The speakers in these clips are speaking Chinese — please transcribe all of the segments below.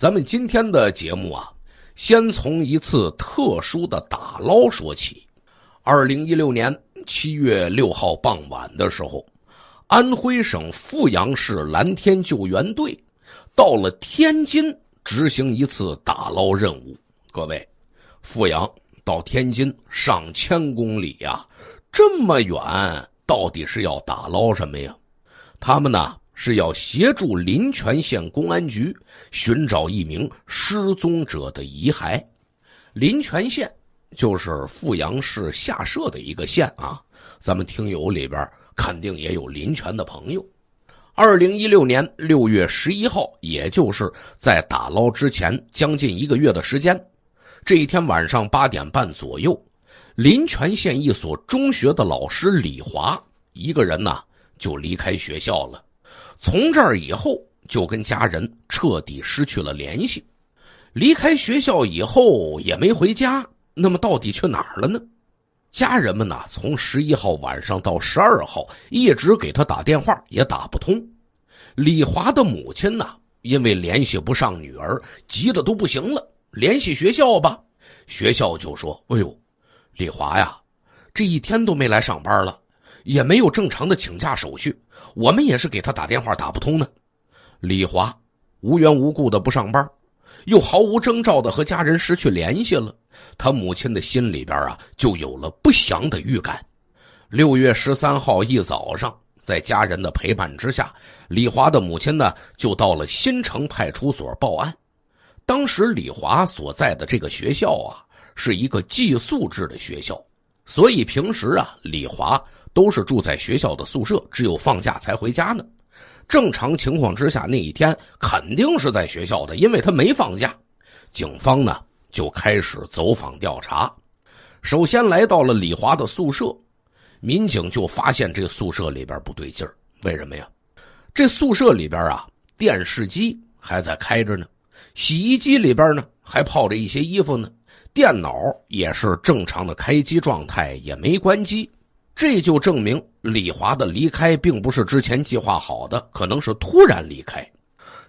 咱们今天的节目啊，先从一次特殊的打捞说起。二零一六年七月六号傍晚的时候，安徽省阜阳市蓝天救援队到了天津执行一次打捞任务。各位，阜阳到天津上千公里呀，这么远，到底是要打捞什么呀？他们呢？是要协助临泉县公安局寻找一名失踪者的遗骸。临泉县就是阜阳市下设的一个县啊，咱们听友里边肯定也有临泉的朋友。二零一六年六月十一号，也就是在打捞之前将近一个月的时间，这一天晚上八点半左右，临泉县一所中学的老师李华一个人呢就离开学校了。从这儿以后，就跟家人彻底失去了联系。离开学校以后，也没回家。那么到底去哪儿了呢？家人们呢？从十一号晚上到十二号，一直给他打电话也打不通。李华的母亲呢，因为联系不上女儿，急的都不行了。联系学校吧，学校就说：“哎呦，李华呀，这一天都没来上班了，也没有正常的请假手续。”我们也是给他打电话打不通呢，李华无缘无故的不上班，又毫无征兆的和家人失去联系了，他母亲的心里边啊就有了不祥的预感。六月十三号一早上，在家人的陪伴之下，李华的母亲呢就到了新城派出所报案。当时李华所在的这个学校啊是一个寄宿制的学校，所以平时啊李华。都是住在学校的宿舍，只有放假才回家呢。正常情况之下，那一天肯定是在学校的，因为他没放假。警方呢就开始走访调查，首先来到了李华的宿舍，民警就发现这宿舍里边不对劲儿。为什么呀？这宿舍里边啊，电视机还在开着呢，洗衣机里边呢还泡着一些衣服呢，电脑也是正常的开机状态，也没关机。这就证明李华的离开并不是之前计划好的，可能是突然离开。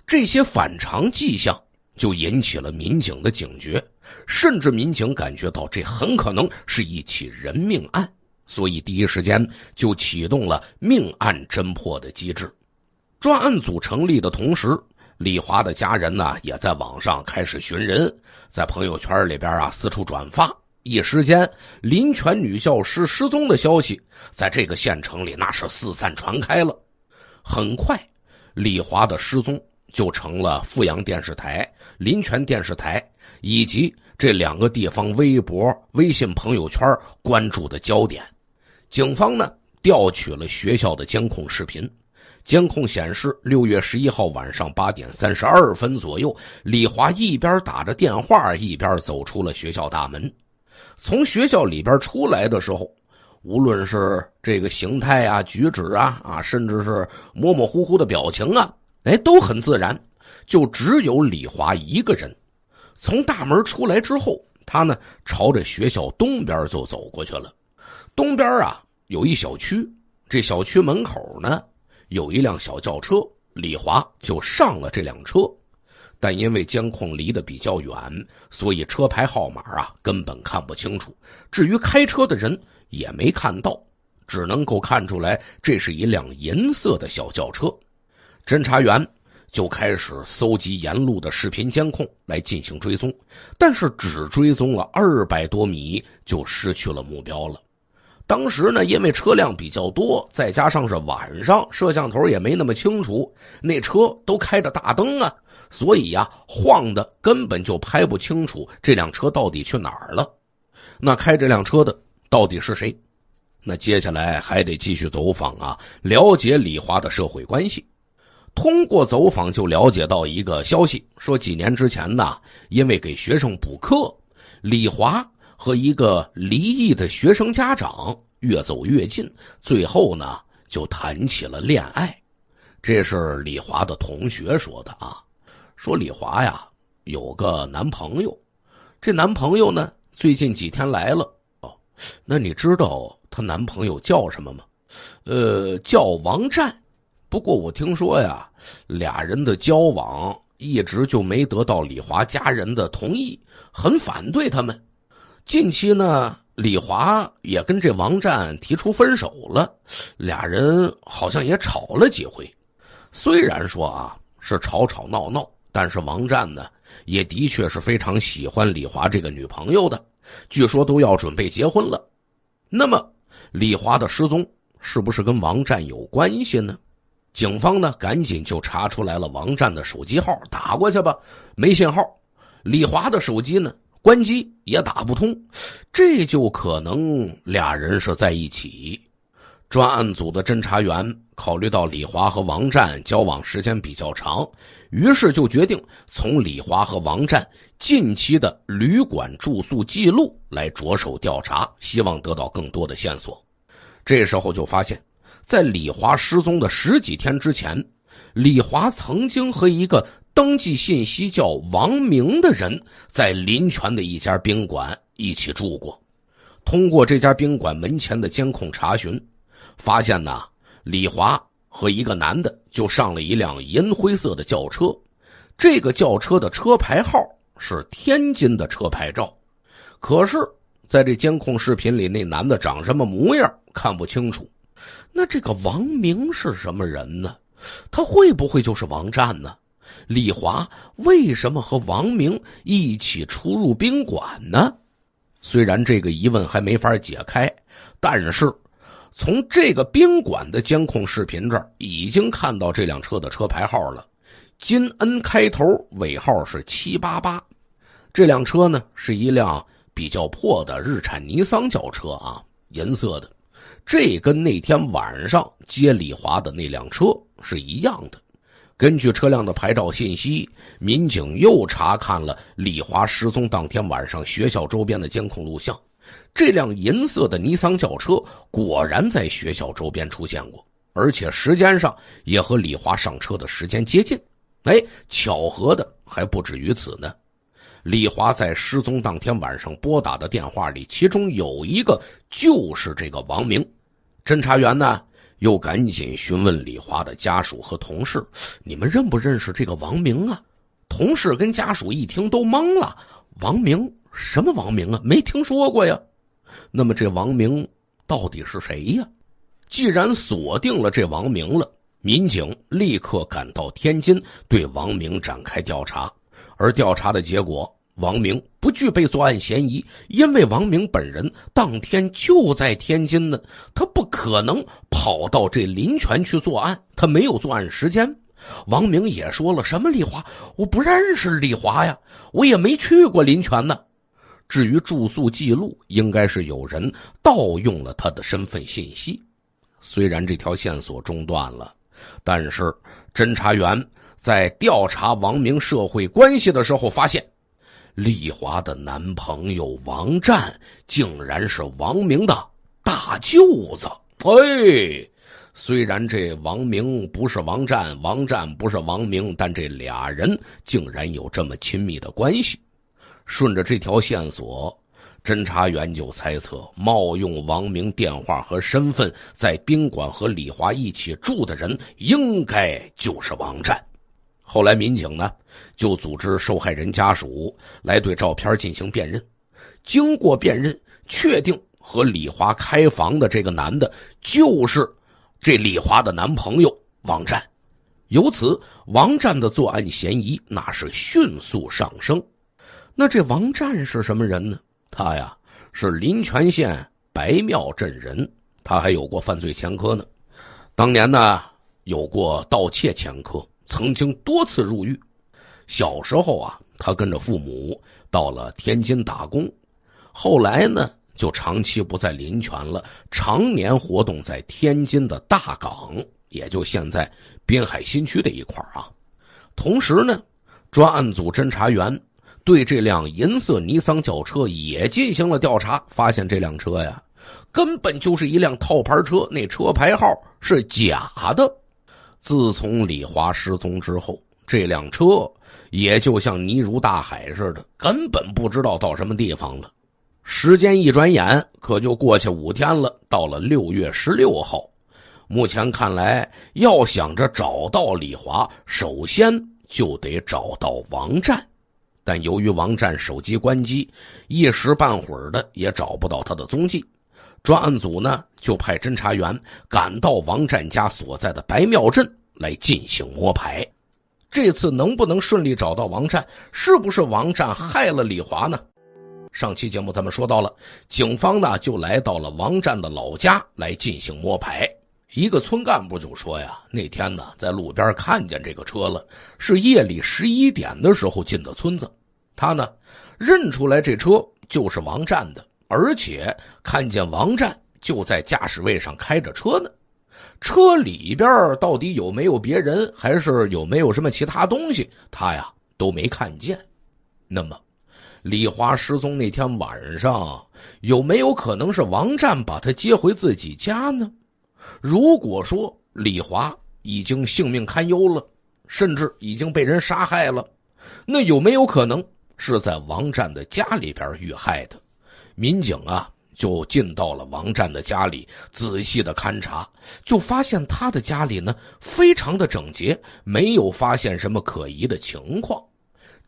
这些反常迹象就引起了民警的警觉，甚至民警感觉到这很可能是一起人命案，所以第一时间就启动了命案侦破的机制。专案组成立的同时，李华的家人呢也在网上开始寻人，在朋友圈里边啊四处转发。一时间，林泉女教师失踪的消息在这个县城里那是四散传开了。很快，李华的失踪就成了阜阳电视台、林泉电视台以及这两个地方微博、微信朋友圈关注的焦点。警方呢，调取了学校的监控视频，监控显示，六月十一号晚上八点三十二分左右，李华一边打着电话，一边走出了学校大门。从学校里边出来的时候，无论是这个形态啊、举止啊、啊，甚至是模模糊糊的表情啊，哎，都很自然。就只有李华一个人，从大门出来之后，他呢朝着学校东边就走过去了。东边啊有一小区，这小区门口呢有一辆小轿车，李华就上了这辆车。但因为监控离得比较远，所以车牌号码啊根本看不清楚。至于开车的人也没看到，只能够看出来这是一辆银色的小轿车。侦查员就开始搜集沿路的视频监控来进行追踪，但是只追踪了二百多米就失去了目标了。当时呢，因为车辆比较多，再加上是晚上，摄像头也没那么清楚，那车都开着大灯啊。所以呀，晃的根本就拍不清楚这辆车到底去哪儿了。那开这辆车的到底是谁？那接下来还得继续走访啊，了解李华的社会关系。通过走访就了解到一个消息：说几年之前呢，因为给学生补课，李华和一个离异的学生家长越走越近，最后呢就谈起了恋爱。这是李华的同学说的啊。说李华呀，有个男朋友，这男朋友呢，最近几天来了。哦，那你知道她男朋友叫什么吗？呃，叫王战。不过我听说呀，俩人的交往一直就没得到李华家人的同意，很反对他们。近期呢，李华也跟这王战提出分手了，俩人好像也吵了几回。虽然说啊，是吵吵闹闹。但是王战呢，也的确是非常喜欢李华这个女朋友的，据说都要准备结婚了。那么李华的失踪是不是跟王战有关系呢？警方呢，赶紧就查出来了王战的手机号，打过去吧，没信号。李华的手机呢，关机也打不通，这就可能俩人是在一起。专案组的侦查员考虑到李华和王战交往时间比较长，于是就决定从李华和王战近期的旅馆住宿记录来着手调查，希望得到更多的线索。这时候就发现，在李华失踪的十几天之前，李华曾经和一个登记信息叫王明的人在林泉的一家宾馆一起住过。通过这家宾馆门前的监控查询。发现呢，李华和一个男的就上了一辆银灰色的轿车，这个轿车的车牌号是天津的车牌照，可是在这监控视频里，那男的长什么模样看不清楚。那这个王明是什么人呢？他会不会就是王战呢？李华为什么和王明一起出入宾馆呢？虽然这个疑问还没法解开，但是。从这个宾馆的监控视频这儿，已经看到这辆车的车牌号了，金 N 开头，尾号是七八八。这辆车呢，是一辆比较破的日产尼桑轿车啊，银色的。这跟那天晚上接李华的那辆车是一样的。根据车辆的牌照信息，民警又查看了李华失踪当天晚上学校周边的监控录像。这辆银色的尼桑轿车果然在学校周边出现过，而且时间上也和李华上车的时间接近。哎，巧合的还不止于此呢。李华在失踪当天晚上拨打的电话里，其中有一个就是这个王明。侦查员呢，又赶紧询问李华的家属和同事：“你们认不认识这个王明啊？”同事跟家属一听都懵了：“王明？什么王明啊？没听说过呀。”那么这王明到底是谁呀？既然锁定了这王明了，民警立刻赶到天津对王明展开调查。而调查的结果，王明不具备作案嫌疑，因为王明本人当天就在天津呢，他不可能跑到这林泉去作案，他没有作案时间。王明也说了，什么李华？我不认识李华呀，我也没去过林泉呢。至于住宿记录，应该是有人盗用了他的身份信息。虽然这条线索中断了，但是侦查员在调查王明社会关系的时候发现，丽华的男朋友王战竟然是王明的大舅子。哎，虽然这王明不是王战，王战不是王明，但这俩人竟然有这么亲密的关系。顺着这条线索，侦查员就猜测，冒用王明电话和身份在宾馆和李华一起住的人，应该就是王战。后来，民警呢就组织受害人家属来对照片进行辨认。经过辨认，确定和李华开房的这个男的，就是这李华的男朋友王战。由此，王战的作案嫌疑那是迅速上升。那这王战是什么人呢？他呀是临泉县白庙镇人，他还有过犯罪前科呢。当年呢有过盗窃前科，曾经多次入狱。小时候啊，他跟着父母到了天津打工，后来呢就长期不在临泉了，常年活动在天津的大港，也就现在滨海新区的一块啊。同时呢，专案组侦查员。对这辆银色尼桑轿车也进行了调查，发现这辆车呀，根本就是一辆套牌车，那车牌号是假的。自从李华失踪之后，这辆车也就像泥如大海似的，根本不知道到什么地方了。时间一转眼，可就过去五天了，到了六月十六号。目前看来，要想着找到李华，首先就得找到王战。但由于王战手机关机，一时半会儿的也找不到他的踪迹。专案组呢就派侦查员赶到王战家所在的白庙镇来进行摸排。这次能不能顺利找到王战？是不是王战害了李华呢？上期节目咱们说到了，警方呢就来到了王战的老家来进行摸排。一个村干部就说：“呀，那天呢，在路边看见这个车了，是夜里十一点的时候进的村子。他呢，认出来这车就是王占的，而且看见王占就在驾驶位上开着车呢。车里边到底有没有别人，还是有没有什么其他东西，他呀都没看见。那么，李华失踪那天晚上，有没有可能是王占把他接回自己家呢？”如果说李华已经性命堪忧了，甚至已经被人杀害了，那有没有可能是，在王占的家里边遇害的？民警啊，就进到了王占的家里，仔细的勘查，就发现他的家里呢，非常的整洁，没有发现什么可疑的情况。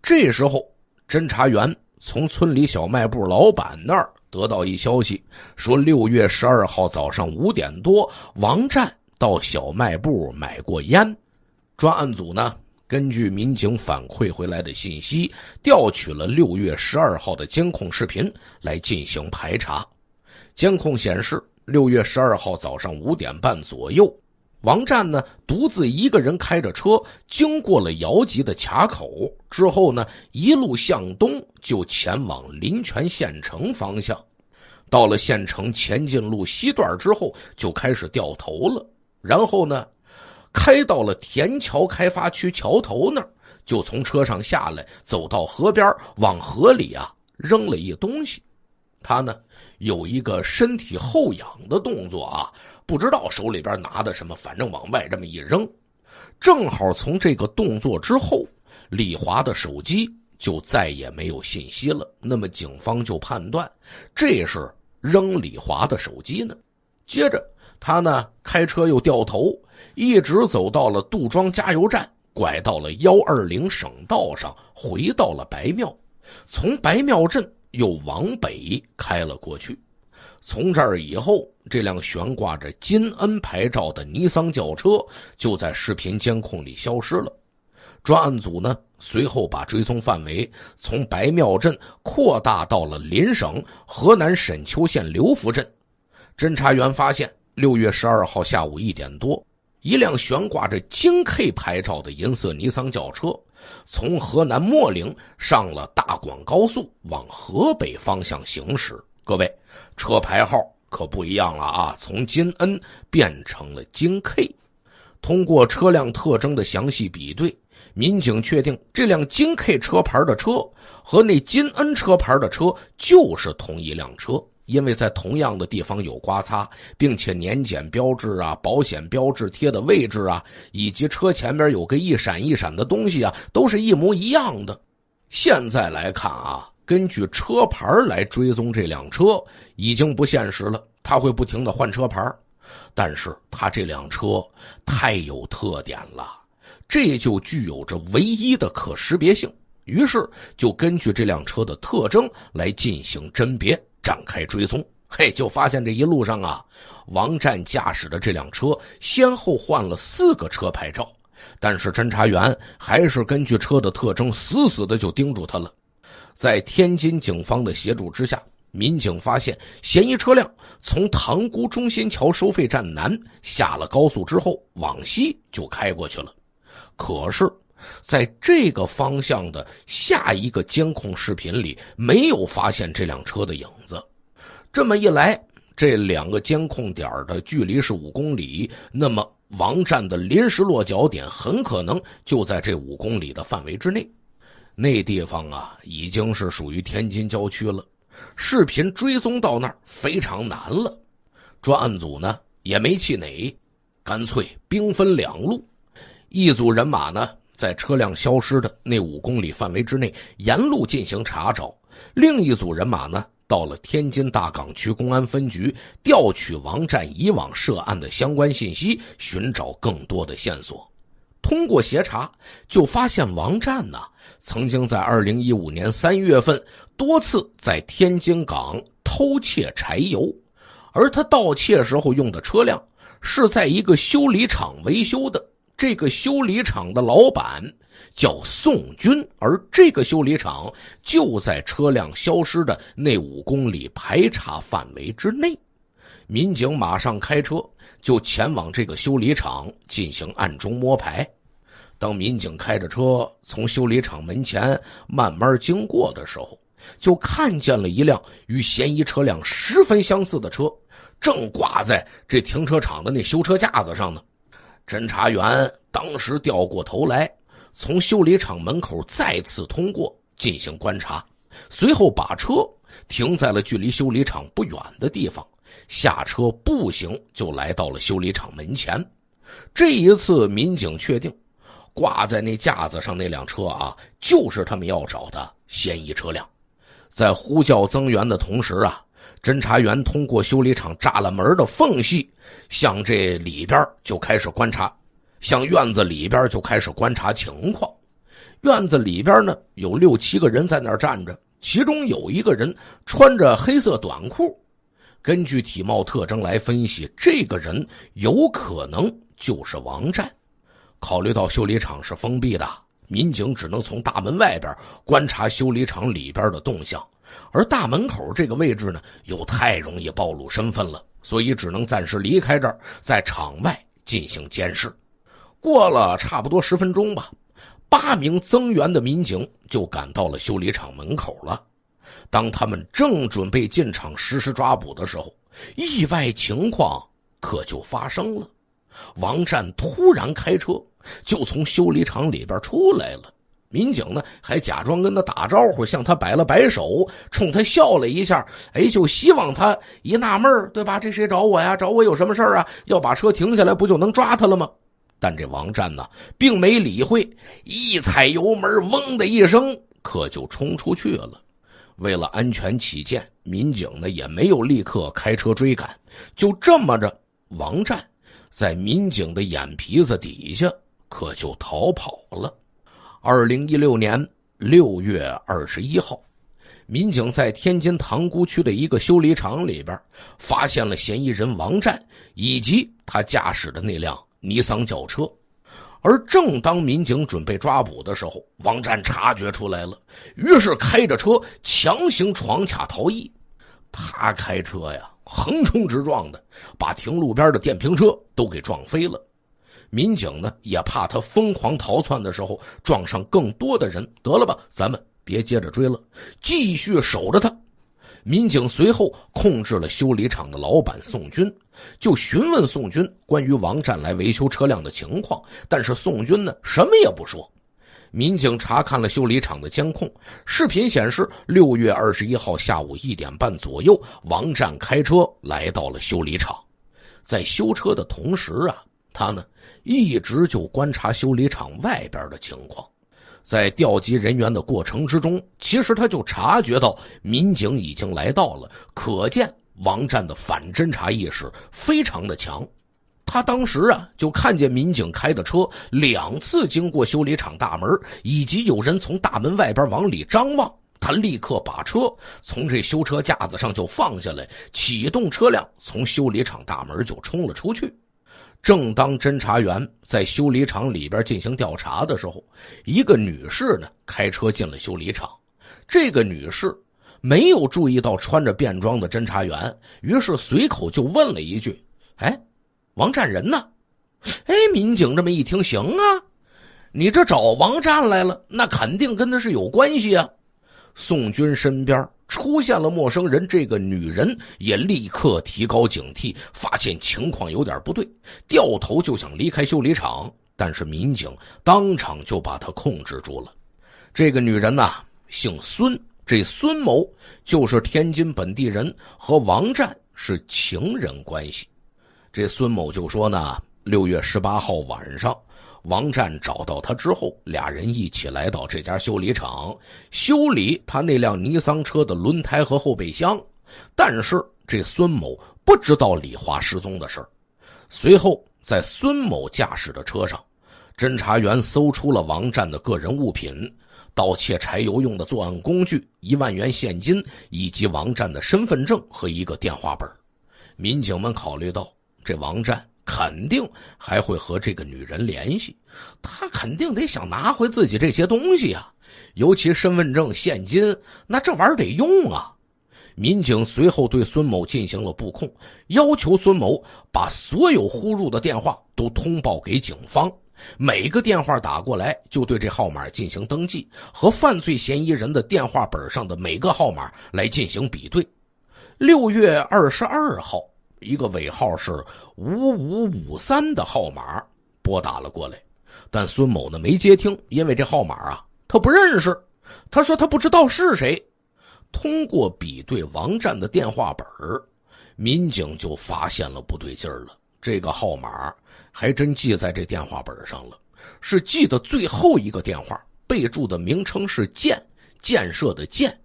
这时候，侦查员从村里小卖部老板那儿。得到一消息，说六月十二号早上五点多，王占到小卖部买过烟。专案组呢，根据民警反馈回来的信息，调取了六月十二号的监控视频来进行排查。监控显示，六月十二号早上五点半左右。王战呢，独自一个人开着车，经过了姚集的卡口之后呢，一路向东就前往临泉县城方向。到了县城前进路西段之后，就开始掉头了。然后呢，开到了田桥开发区桥头那儿，就从车上下来，走到河边，往河里啊扔了一东西。他呢，有一个身体后仰的动作啊。不知道手里边拿的什么，反正往外这么一扔，正好从这个动作之后，李华的手机就再也没有信息了。那么警方就判断这是扔李华的手机呢。接着他呢开车又掉头，一直走到了杜庄加油站，拐到了幺二零省道上，回到了白庙，从白庙镇又往北开了过去。从这儿以后，这辆悬挂着金恩牌照的尼桑轿车就在视频监控里消失了。专案组呢，随后把追踪范围从白庙镇扩大到了邻省河南沈丘县刘福镇。侦查员发现，六月十二号下午一点多，一辆悬挂着京 K 牌照的银色尼桑轿车从河南莫陵上了大广高速，往河北方向行驶。各位。车牌号可不一样了啊，从金 N 变成了金 K。通过车辆特征的详细比对，民警确定这辆金 K 车牌的车和那金 N 车牌的车就是同一辆车，因为在同样的地方有刮擦，并且年检标志啊、保险标志贴的位置啊，以及车前边有个一闪一闪的东西啊，都是一模一样的。现在来看啊。根据车牌来追踪这辆车已经不现实了，他会不停的换车牌但是他这辆车太有特点了，这就具有着唯一的可识别性。于是就根据这辆车的特征来进行甄别，展开追踪。嘿，就发现这一路上啊，王战驾驶的这辆车先后换了四个车牌照，但是侦查员还是根据车的特征死死的就盯住他了。在天津警方的协助之下，民警发现嫌疑车辆从塘沽中心桥收费站南下了高速之后，往西就开过去了。可是，在这个方向的下一个监控视频里，没有发现这辆车的影子。这么一来，这两个监控点的距离是五公里，那么王占的临时落脚点很可能就在这五公里的范围之内。那地方啊，已经是属于天津郊区了，视频追踪到那儿非常难了。专案组呢也没气馁，干脆兵分两路，一组人马呢在车辆消失的那五公里范围之内沿路进行查找，另一组人马呢到了天津大港区公安分局，调取王占以往涉案的相关信息，寻找更多的线索。通过协查，就发现王占呢曾经在2015年3月份多次在天津港偷窃柴油，而他盗窃时候用的车辆是在一个修理厂维修的。这个修理厂的老板叫宋军，而这个修理厂就在车辆消失的那五公里排查范围之内。民警马上开车就前往这个修理厂进行暗中摸排。当民警开着车从修理厂门前慢慢经过的时候，就看见了一辆与嫌疑车辆十分相似的车，正挂在这停车场的那修车架子上呢。侦查员当时掉过头来，从修理厂门口再次通过进行观察，随后把车停在了距离修理厂不远的地方，下车步行就来到了修理厂门前。这一次，民警确定。挂在那架子上那辆车啊，就是他们要找的嫌疑车辆。在呼叫增援的同时啊，侦查员通过修理厂栅栏门的缝隙，向这里边就开始观察，向院子里边就开始观察情况。院子里边呢有六七个人在那儿站着，其中有一个人穿着黑色短裤，根据体貌特征来分析，这个人有可能就是王战。考虑到修理厂是封闭的，民警只能从大门外边观察修理厂里边的动向，而大门口这个位置呢又太容易暴露身份了，所以只能暂时离开这儿，在场外进行监视。过了差不多十分钟吧，八名增援的民警就赶到了修理厂门口了。当他们正准备进场实施抓捕的时候，意外情况可就发生了，王占突然开车。就从修理厂里边出来了。民警呢，还假装跟他打招呼，向他摆了摆手，冲他笑了一下。哎，就希望他一纳闷对吧？这谁找我呀？找我有什么事啊？要把车停下来，不就能抓他了吗？但这王战呢，并没理会，一踩油门，嗡的一声，可就冲出去了。为了安全起见，民警呢也没有立刻开车追赶，就这么着，王战在民警的眼皮子底下。可就逃跑了。二零一六年六月二十一号，民警在天津塘沽区的一个修理厂里边发现了嫌疑人王占以及他驾驶的那辆尼桑轿车。而正当民警准备抓捕的时候，王占察觉出来了，于是开着车强行闯卡逃逸。他开车呀，横冲直撞的，把停路边的电瓶车都给撞飞了。民警呢也怕他疯狂逃窜的时候撞上更多的人，得了吧，咱们别接着追了，继续守着他。民警随后控制了修理厂的老板宋军，就询问宋军关于王占来维修车辆的情况，但是宋军呢什么也不说。民警查看了修理厂的监控视频，显示六月二十一号下午一点半左右，王占开车来到了修理厂，在修车的同时啊。他呢，一直就观察修理厂外边的情况，在调集人员的过程之中，其实他就察觉到民警已经来到了。可见王战的反侦查意识非常的强。他当时啊，就看见民警开的车两次经过修理厂大门，以及有人从大门外边往里张望。他立刻把车从这修车架子上就放下来，启动车辆，从修理厂大门就冲了出去。正当侦查员在修理厂里边进行调查的时候，一个女士呢开车进了修理厂。这个女士没有注意到穿着便装的侦查员，于是随口就问了一句：“哎，王占仁呢？”哎，民警这么一听，行啊，你这找王占来了，那肯定跟他是有关系啊。宋军身边。出现了陌生人，这个女人也立刻提高警惕，发现情况有点不对，掉头就想离开修理厂，但是民警当场就把她控制住了。这个女人呢，姓孙，这孙某就是天津本地人，和王占是情人关系。这孙某就说呢，六月十八号晚上。王战找到他之后，俩人一起来到这家修理厂修理他那辆尼桑车的轮胎和后备箱。但是这孙某不知道李华失踪的事随后，在孙某驾驶的车上，侦查员搜出了王战的个人物品、盗窃柴油用的作案工具、一万元现金以及王战的身份证和一个电话本。民警们考虑到这王战。肯定还会和这个女人联系，他肯定得想拿回自己这些东西啊，尤其身份证、现金，那这玩意儿得用啊。民警随后对孙某进行了布控，要求孙某把所有呼入的电话都通报给警方，每个电话打过来就对这号码进行登记，和犯罪嫌疑人的电话本上的每个号码来进行比对。六月二十二号。一个尾号是五五五三的号码拨打了过来，但孙某呢没接听，因为这号码啊他不认识。他说他不知道是谁。通过比对王占的电话本，民警就发现了不对劲儿了。这个号码还真记在这电话本上了，是记的最后一个电话，备注的名称是“建建设”的“建”，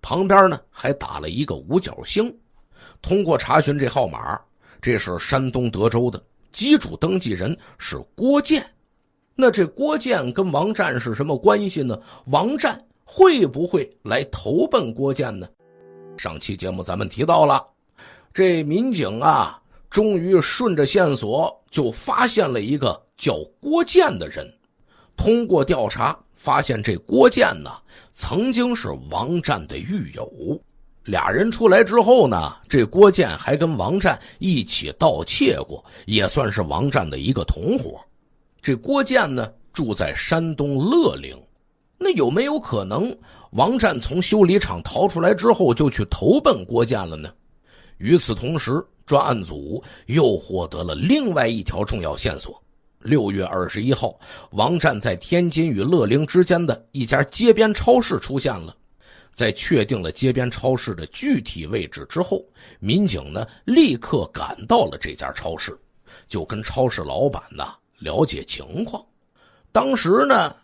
旁边呢还打了一个五角星。通过查询这号码，这是山东德州的机主，登记人是郭建。那这郭建跟王战是什么关系呢？王战会不会来投奔郭建呢？上期节目咱们提到了，这民警啊，终于顺着线索就发现了一个叫郭建的人。通过调查发现，这郭建呢，曾经是王战的狱友。俩人出来之后呢，这郭建还跟王战一起盗窃过，也算是王战的一个同伙。这郭建呢，住在山东乐陵，那有没有可能王战从修理厂逃出来之后就去投奔郭建了呢？与此同时，专案组又获得了另外一条重要线索：六月二十一号，王战在天津与乐陵之间的一家街边超市出现了。在确定了街边超市的具体位置之后，民警呢立刻赶到了这家超市，就跟超市老板呢了解情况。当时呢，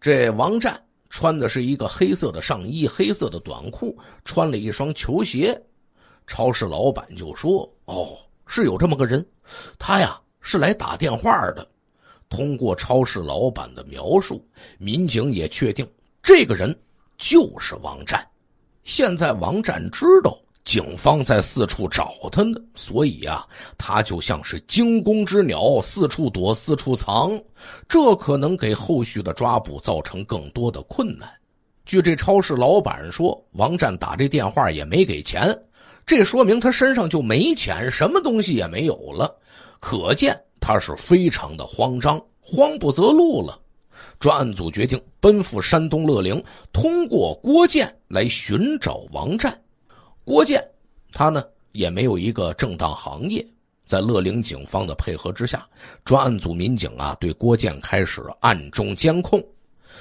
这王战穿的是一个黑色的上衣、黑色的短裤，穿了一双球鞋。超市老板就说：“哦，是有这么个人，他呀是来打电话的。”通过超市老板的描述，民警也确定这个人。就是王战，现在王战知道警方在四处找他呢，所以啊，他就像是惊弓之鸟，四处躲，四处藏，这可能给后续的抓捕造成更多的困难。据这超市老板说，王战打这电话也没给钱，这说明他身上就没钱，什么东西也没有了，可见他是非常的慌张，慌不择路了。专案组决定奔赴山东乐陵，通过郭建来寻找王战。郭建，他呢也没有一个正当行业，在乐陵警方的配合之下，专案组民警啊对郭建开始暗中监控。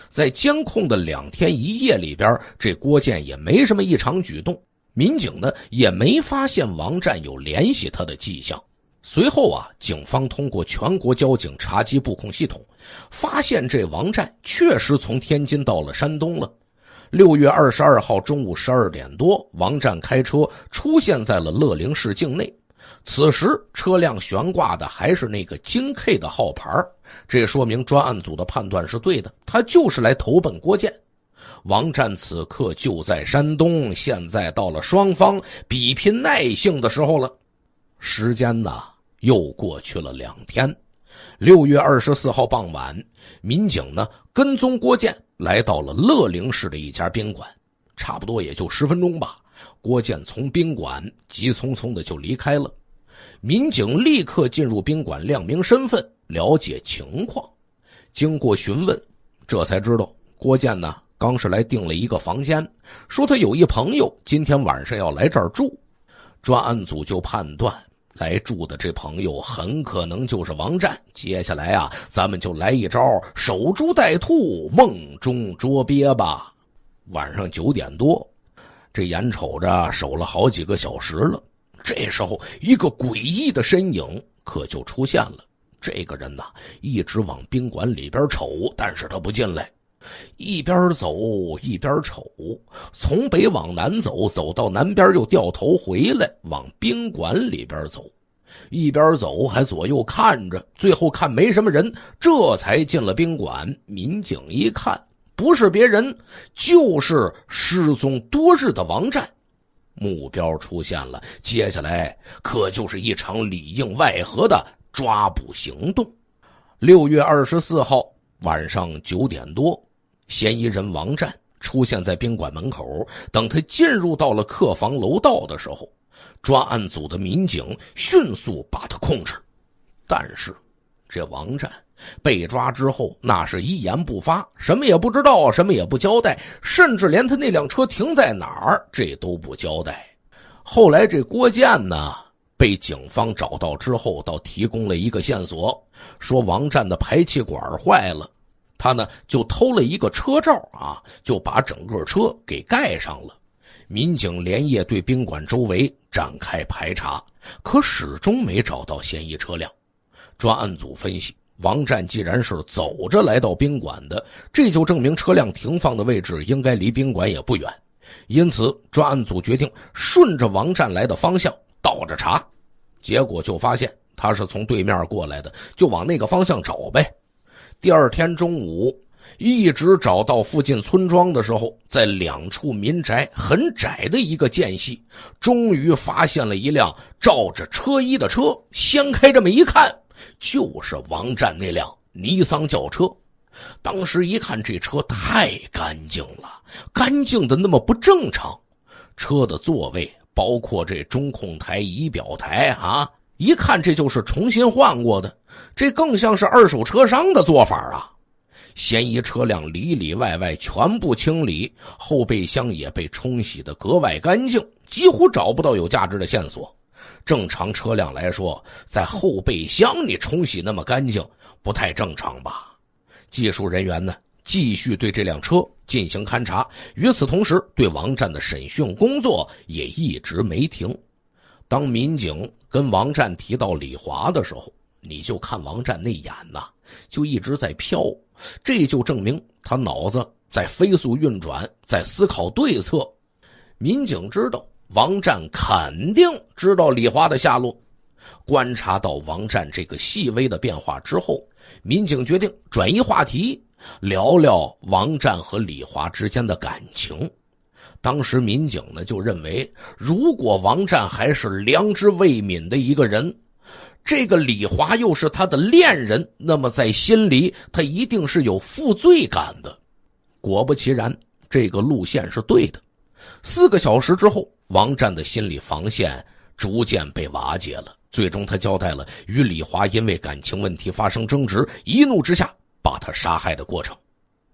在监控的两天一夜里边，这郭建也没什么异常举动，民警呢也没发现王战有联系他的迹象。随后啊，警方通过全国交警查缉布控系统，发现这王战确实从天津到了山东了。六月二十二号中午十二点多，王战开车出现在了乐陵市境内。此时车辆悬挂的还是那个京 K 的号牌，这说明专案组的判断是对的，他就是来投奔郭建。王战此刻就在山东，现在到了双方比拼耐性的时候了，时间呢？又过去了两天，六月二十四号傍晚，民警呢跟踪郭建来到了乐陵市的一家宾馆，差不多也就十分钟吧。郭建从宾馆急匆匆的就离开了，民警立刻进入宾馆亮明身份，了解情况。经过询问，这才知道郭建呢刚是来订了一个房间，说他有一朋友今天晚上要来这儿住，专案组就判断。来住的这朋友很可能就是王战。接下来啊，咱们就来一招守株待兔、瓮中捉鳖吧。晚上九点多，这眼瞅着守了好几个小时了，这时候一个诡异的身影可就出现了。这个人呐，一直往宾馆里边瞅，但是他不进来。一边走一边瞅，从北往南走，走到南边又掉头回来，往宾馆里边走。一边走还左右看着，最后看没什么人，这才进了宾馆。民警一看，不是别人，就是失踪多日的王占。目标出现了，接下来可就是一场里应外合的抓捕行动。六月二十四号晚上九点多。嫌疑人王战出现在宾馆门口。等他进入到了客房楼道的时候，专案组的民警迅速把他控制。但是，这王战被抓之后，那是一言不发，什么也不知道，什么也不交代，甚至连他那辆车停在哪儿，这都不交代。后来，这郭建呢被警方找到之后，倒提供了一个线索，说王战的排气管坏了。他呢就偷了一个车罩啊，就把整个车给盖上了。民警连夜对宾馆周围展开排查，可始终没找到嫌疑车辆。专案组分析，王占既然是走着来到宾馆的，这就证明车辆停放的位置应该离宾馆也不远。因此，专案组决定顺着王占来的方向倒着查。结果就发现他是从对面过来的，就往那个方向找呗。第二天中午，一直找到附近村庄的时候，在两处民宅很窄的一个间隙，终于发现了一辆罩着车衣的车。掀开这么一看，就是王占那辆尼桑轿车。当时一看，这车太干净了，干净的那么不正常。车的座位，包括这中控台、仪表台啊。一看，这就是重新换过的，这更像是二手车商的做法啊！嫌疑车辆里里外外全部清理，后备箱也被冲洗的格外干净，几乎找不到有价值的线索。正常车辆来说，在后备箱里冲洗那么干净，不太正常吧？技术人员呢，继续对这辆车进行勘查，与此同时，对王战的审讯工作也一直没停。当民警。跟王战提到李华的时候，你就看王战那眼呐，就一直在飘，这就证明他脑子在飞速运转，在思考对策。民警知道王战肯定知道李华的下落，观察到王战这个细微的变化之后，民警决定转移话题，聊聊王战和李华之间的感情。当时民警呢就认为，如果王战还是良知未泯的一个人，这个李华又是他的恋人，那么在心里他一定是有负罪感的。果不其然，这个路线是对的。四个小时之后，王战的心理防线逐渐被瓦解了，最终他交代了与李华因为感情问题发生争执，一怒之下把他杀害的过程。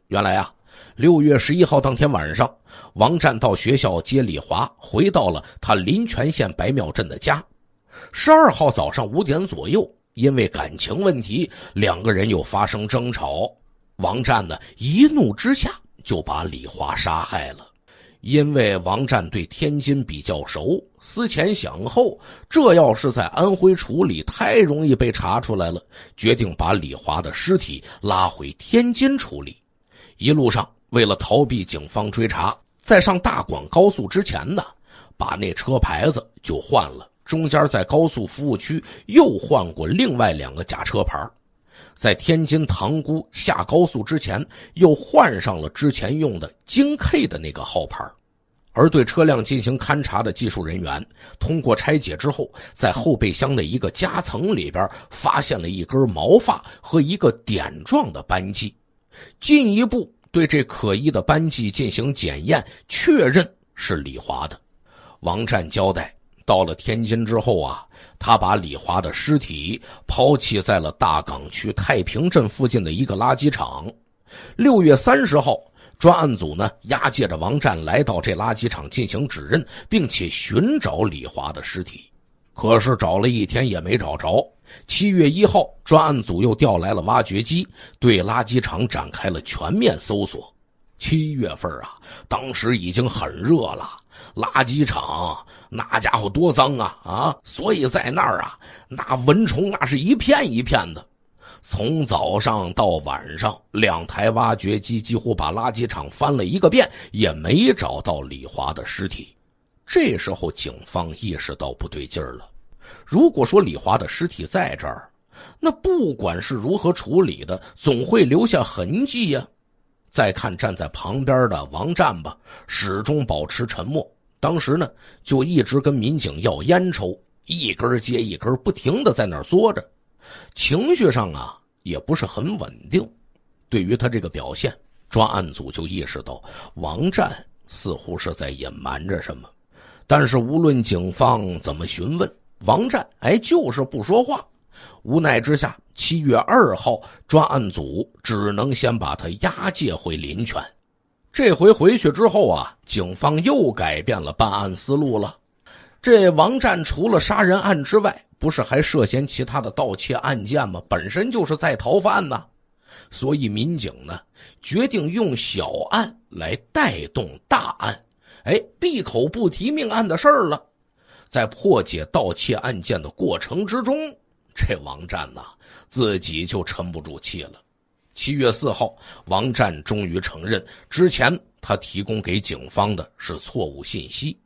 原来啊。六月十一号当天晚上，王战到学校接李华，回到了他临泉县白庙镇的家。十二号早上五点左右，因为感情问题，两个人又发生争吵。王战呢，一怒之下就把李华杀害了。因为王战对天津比较熟，思前想后，这要是在安徽处理，太容易被查出来了，决定把李华的尸体拉回天津处理。一路上。为了逃避警方追查，在上大广高速之前呢，把那车牌子就换了。中间在高速服务区又换过另外两个假车牌，在天津塘沽下高速之前又换上了之前用的京 K 的那个号牌。而对车辆进行勘查的技术人员，通过拆解之后，在后备箱的一个夹层里边发现了一根毛发和一个点状的斑迹，进一步。对这可疑的班级进行检验，确认是李华的。王战交代，到了天津之后啊，他把李华的尸体抛弃在了大港区太平镇附近的一个垃圾场。六月三十号，专案组呢押解着王战来到这垃圾场进行指认，并且寻找李华的尸体。可是找了一天也没找着。七月一号，专案组又调来了挖掘机，对垃圾场展开了全面搜索。七月份啊，当时已经很热了，垃圾场那家伙多脏啊啊！所以在那儿啊，那蚊虫那是一片一片的。从早上到晚上，两台挖掘机几乎把垃圾场翻了一个遍，也没找到李华的尸体。这时候，警方意识到不对劲儿了。如果说李华的尸体在这儿，那不管是如何处理的，总会留下痕迹呀。再看站在旁边的王战吧，始终保持沉默。当时呢，就一直跟民警要烟抽，一根接一根，不停的在那儿坐着，情绪上啊也不是很稳定。对于他这个表现，专案组就意识到王战似乎是在隐瞒着什么。但是无论警方怎么询问，王战哎就是不说话。无奈之下，七月二号，专案组只能先把他押解回临泉。这回回去之后啊，警方又改变了办案思路了。这王战除了杀人案之外，不是还涉嫌其他的盗窃案件吗？本身就是在逃犯呢，所以民警呢决定用小案来带动大案。哎，闭口不提命案的事儿了，在破解盗窃案件的过程之中，这王占呐自己就沉不住气了。七月四号，王占终于承认，之前他提供给警方的是错误信息。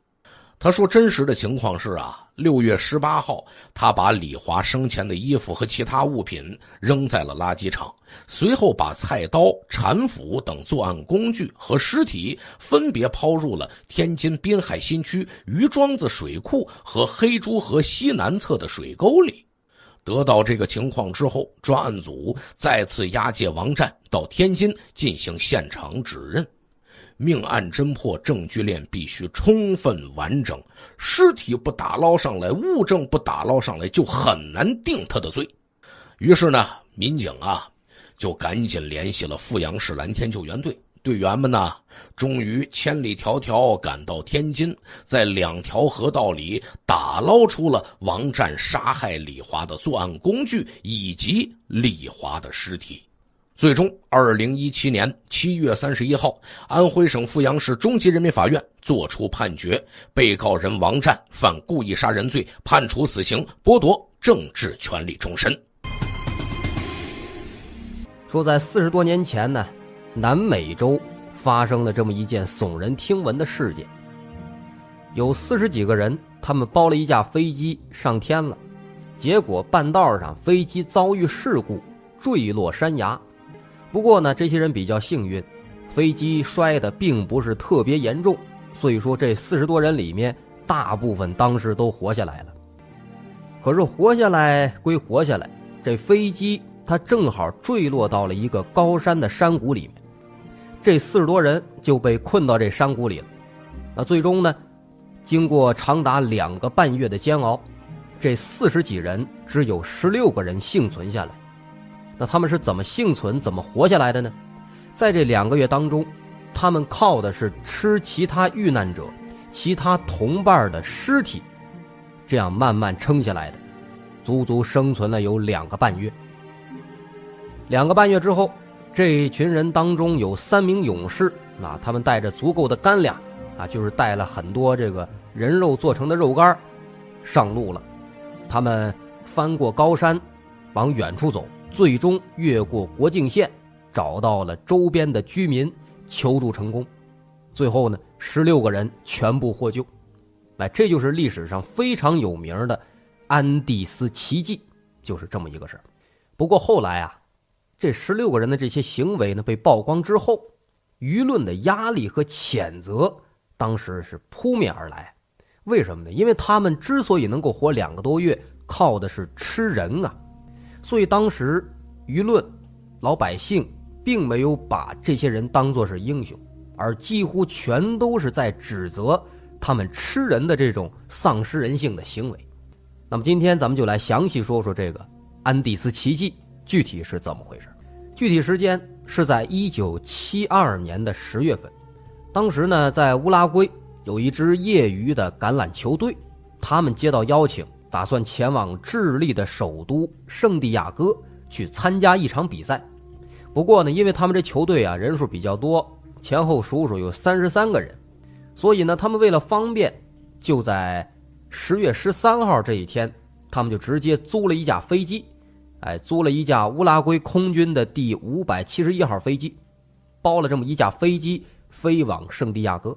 他说：“真实的情况是啊，六月十八号，他把李华生前的衣服和其他物品扔在了垃圾场，随后把菜刀、铲斧等作案工具和尸体分别抛入了天津滨海新区于庄子水库和黑猪河西南侧的水沟里。”得到这个情况之后，专案组再次押解王占到天津进行现场指认。命案侦破证据链必须充分完整，尸体不打捞上来，物证不打捞上来，就很难定他的罪。于是呢，民警啊，就赶紧联系了阜阳市蓝天救援队，队员们呢，终于千里迢迢赶到天津，在两条河道里打捞出了王占杀害李华的作案工具以及李华的尸体。最终，二零一七年七月三十一号，安徽省阜阳市中级人民法院作出判决，被告人王占犯故意杀人罪，判处死刑，剥夺政治权利终身。说在四十多年前呢，南美洲发生了这么一件耸人听闻的事件，有四十几个人，他们包了一架飞机上天了，结果半道上飞机遭遇事故，坠落山崖。不过呢，这些人比较幸运，飞机摔的并不是特别严重，所以说这四十多人里面，大部分当时都活下来了。可是活下来归活下来，这飞机它正好坠落到了一个高山的山谷里面，这四十多人就被困到这山谷里了。那最终呢，经过长达两个半月的煎熬，这四十几人只有十六个人幸存下来。那他们是怎么幸存、怎么活下来的呢？在这两个月当中，他们靠的是吃其他遇难者、其他同伴的尸体，这样慢慢撑下来的，足足生存了有两个半月。两个半月之后，这一群人当中有三名勇士，啊，他们带着足够的干粮，啊，就是带了很多这个人肉做成的肉干，上路了。他们翻过高山，往远处走。最终越过国境线，找到了周边的居民求助成功。最后呢，十六个人全部获救。哎，这就是历史上非常有名的安第斯奇迹，就是这么一个事儿。不过后来啊，这十六个人的这些行为呢被曝光之后，舆论的压力和谴责当时是扑面而来。为什么呢？因为他们之所以能够活两个多月，靠的是吃人啊。所以当时舆论、老百姓并没有把这些人当作是英雄，而几乎全都是在指责他们吃人的这种丧失人性的行为。那么今天咱们就来详细说说这个安第斯奇迹具体是怎么回事。具体时间是在一九七二年的十月份，当时呢在乌拉圭有一支业余的橄榄球队，他们接到邀请。打算前往智利的首都圣地亚哥去参加一场比赛，不过呢，因为他们这球队啊人数比较多，前后数数有三十三个人，所以呢，他们为了方便，就在十月十三号这一天，他们就直接租了一架飞机，哎，租了一架乌拉圭空军的第五百七十一号飞机，包了这么一架飞机飞往圣地亚哥。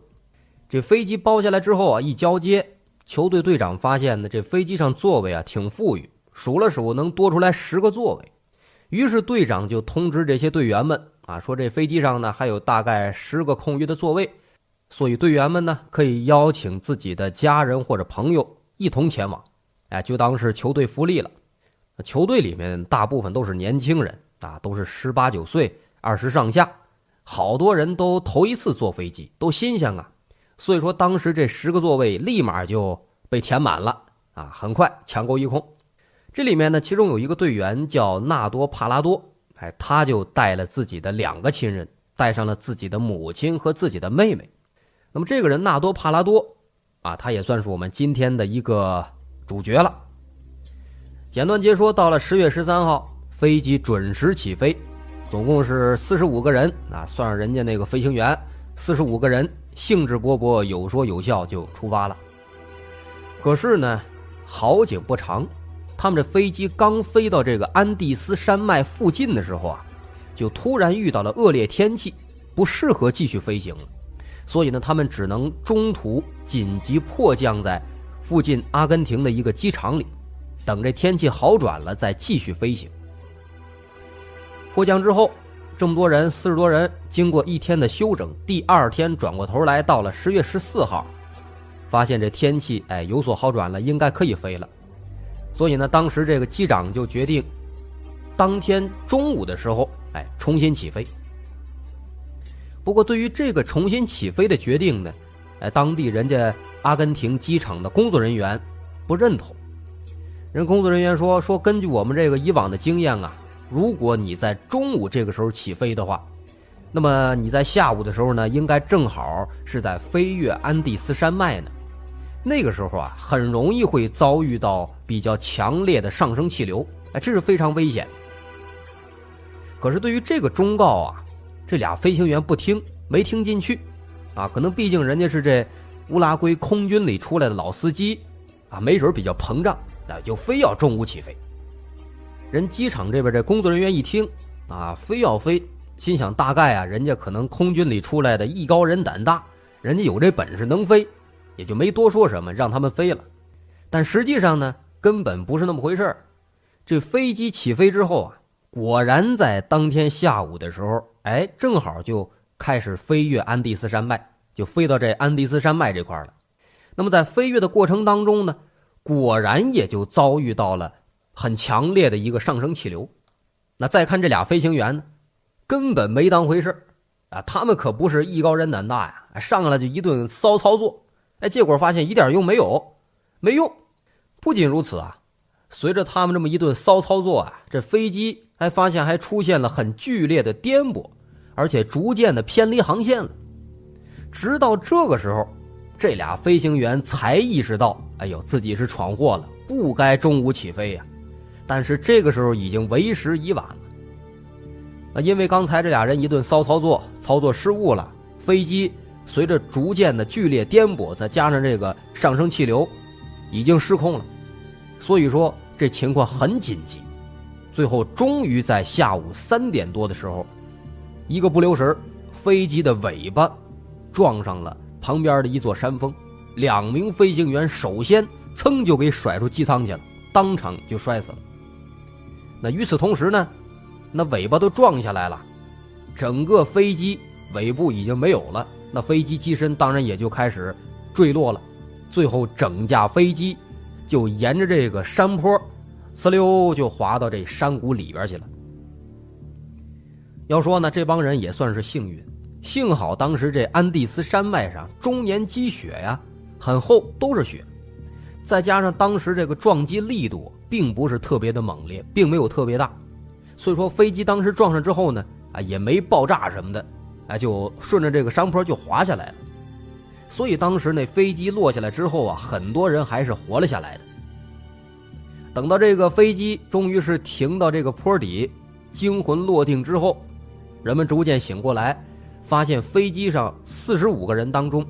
这飞机包下来之后啊，一交接。球队队长发现呢，这飞机上座位啊挺富裕，数了数能多出来十个座位，于是队长就通知这些队员们啊，说这飞机上呢还有大概十个空余的座位，所以队员们呢可以邀请自己的家人或者朋友一同前往，哎，就当是球队福利了。球队里面大部分都是年轻人啊，都是十八九岁、二十上下，好多人都头一次坐飞机，都新鲜啊。所以说，当时这十个座位立马就被填满了啊，很快抢购一空。这里面呢，其中有一个队员叫纳多帕拉多，哎，他就带了自己的两个亲人，带上了自己的母亲和自己的妹妹。那么这个人纳多帕拉多啊，他也算是我们今天的一个主角了。简短截说，到了十月十三号，飞机准时起飞，总共是四十五个人啊，算上人家那个飞行员，四十五个人。兴致勃勃，有说有笑，就出发了。可是呢，好景不长，他们这飞机刚飞到这个安第斯山脉附近的时候啊，就突然遇到了恶劣天气，不适合继续飞行了。所以呢，他们只能中途紧急迫降在附近阿根廷的一个机场里，等这天气好转了再继续飞行。迫降之后。这么多人，四十多人，经过一天的休整，第二天转过头来到了十月十四号，发现这天气哎有所好转了，应该可以飞了。所以呢，当时这个机长就决定，当天中午的时候哎重新起飞。不过，对于这个重新起飞的决定呢，哎，当地人家阿根廷机场的工作人员不认同。人工作人员说说，根据我们这个以往的经验啊。如果你在中午这个时候起飞的话，那么你在下午的时候呢，应该正好是在飞越安第斯山脉呢。那个时候啊，很容易会遭遇到比较强烈的上升气流，哎，这是非常危险。可是对于这个忠告啊，这俩飞行员不听，没听进去，啊，可能毕竟人家是这乌拉圭空军里出来的老司机，啊，没准比较膨胀，那就非要中午起飞。人机场这边这工作人员一听，啊，非要飞，心想大概啊，人家可能空军里出来的，艺高人胆大，人家有这本事能飞，也就没多说什么，让他们飞了。但实际上呢，根本不是那么回事这飞机起飞之后啊，果然在当天下午的时候，哎，正好就开始飞越安第斯山脉，就飞到这安第斯山脉这块了。那么在飞跃的过程当中呢，果然也就遭遇到了。很强烈的一个上升气流，那再看这俩飞行员呢，根本没当回事啊！他们可不是艺高人胆大呀，上来就一顿骚操作，哎，结果发现一点用没有，没用。不仅如此啊，随着他们这么一顿骚操作啊，这飞机还发现还出现了很剧烈的颠簸，而且逐渐的偏离航线了。直到这个时候，这俩飞行员才意识到，哎呦，自己是闯祸了，不该中午起飞呀。但是这个时候已经为时已晚了，那因为刚才这俩人一顿骚操作，操作失误了，飞机随着逐渐的剧烈颠簸，再加上这个上升气流，已经失控了，所以说这情况很紧急。最后终于在下午三点多的时候，一个不留神，飞机的尾巴撞上了旁边的一座山峰，两名飞行员首先噌就给甩出机舱去了，当场就摔死了。那与此同时呢，那尾巴都撞下来了，整个飞机尾部已经没有了，那飞机机身当然也就开始坠落了，最后整架飞机就沿着这个山坡，呲溜就滑到这山谷里边去了。要说呢，这帮人也算是幸运，幸好当时这安第斯山脉上终年积雪呀，很厚都是雪，再加上当时这个撞击力度。并不是特别的猛烈，并没有特别大，所以说飞机当时撞上之后呢，啊也没爆炸什么的，哎就顺着这个山坡就滑下来了，所以当时那飞机落下来之后啊，很多人还是活了下来的。等到这个飞机终于是停到这个坡底，惊魂落定之后，人们逐渐醒过来，发现飞机上四十五个人当中，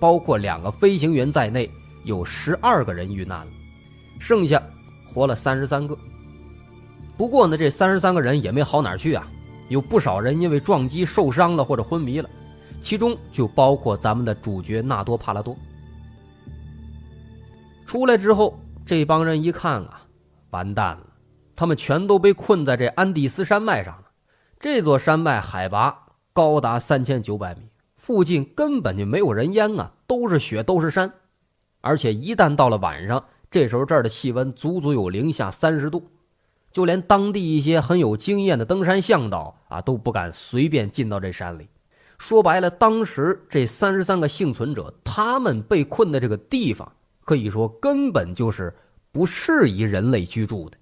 包括两个飞行员在内，有十二个人遇难了，剩下。活了三十三个，不过呢，这三十三个人也没好哪儿去啊，有不少人因为撞击受伤了或者昏迷了，其中就包括咱们的主角纳多帕拉多。出来之后，这帮人一看啊，完蛋了，他们全都被困在这安第斯山脉上了。这座山脉海拔高达三千九百米，附近根本就没有人烟啊，都是雪，都是山，而且一旦到了晚上。这时候这儿的气温足足有零下三十度，就连当地一些很有经验的登山向导啊都不敢随便进到这山里。说白了，当时这三十三个幸存者他们被困的这个地方，可以说根本就是不适宜人类居住的。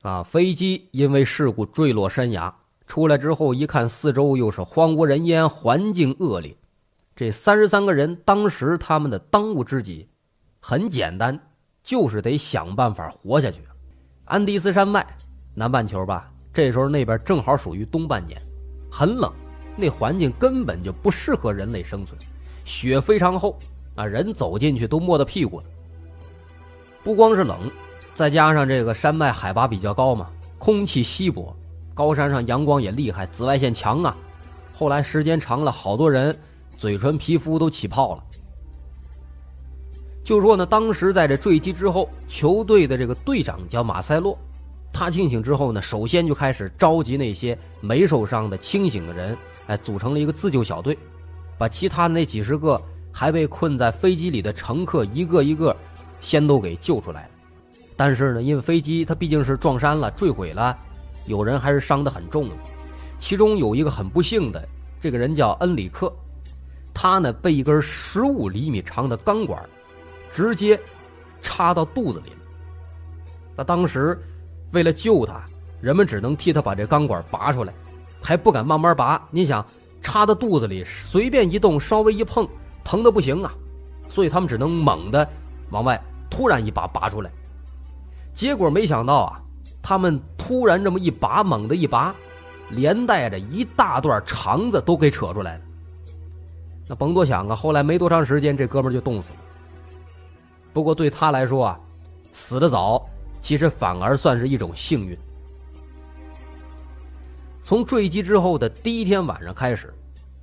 啊，飞机因为事故坠落山崖，出来之后一看，四周又是荒无人烟，环境恶劣。这三十三个人，当时他们的当务之急，很简单，就是得想办法活下去。安第斯山脉，南半球吧，这时候那边正好属于冬半年，很冷，那环境根本就不适合人类生存，雪非常厚啊，人走进去都没到屁股了。不光是冷，再加上这个山脉海拔比较高嘛，空气稀薄，高山上阳光也厉害，紫外线强啊。后来时间长了，好多人。嘴唇、皮肤都起泡了。就说呢，当时在这坠机之后，球队的这个队长叫马塞洛，他清醒之后呢，首先就开始召集那些没受伤的清醒的人，哎，组成了一个自救小队，把其他那几十个还被困在飞机里的乘客一个一个先都给救出来。但是呢，因为飞机它毕竟是撞山了、坠毁了，有人还是伤得很重的。其中有一个很不幸的这个人叫恩里克。他呢被一根十五厘米长的钢管，直接插到肚子里了。那当时为了救他，人们只能替他把这钢管拔出来，还不敢慢慢拔。你想插到肚子里，随便一动，稍微一碰，疼的不行啊。所以他们只能猛的往外突然一拔拔出来。结果没想到啊，他们突然这么一拔，猛的一拔，连带着一大段肠子都给扯出来了。那甭多想啊，后来没多长时间，这哥们就冻死了。不过对他来说啊，死的早，其实反而算是一种幸运。从坠机之后的第一天晚上开始，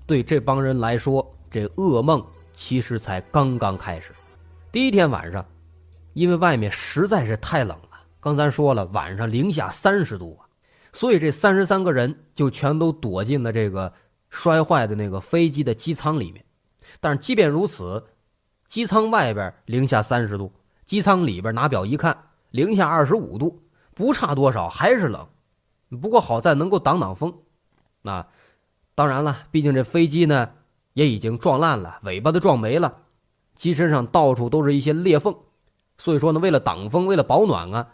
对这帮人来说，这噩梦其实才刚刚开始。第一天晚上，因为外面实在是太冷了，刚才说了，晚上零下三十度啊，所以这三十三个人就全都躲进了这个。摔坏的那个飞机的机舱里面，但是即便如此，机舱外边零下三十度，机舱里边拿表一看，零下二十五度，不差多少，还是冷。不过好在能够挡挡风。那当然了，毕竟这飞机呢也已经撞烂了，尾巴都撞没了，机身上到处都是一些裂缝，所以说呢，为了挡风，为了保暖啊，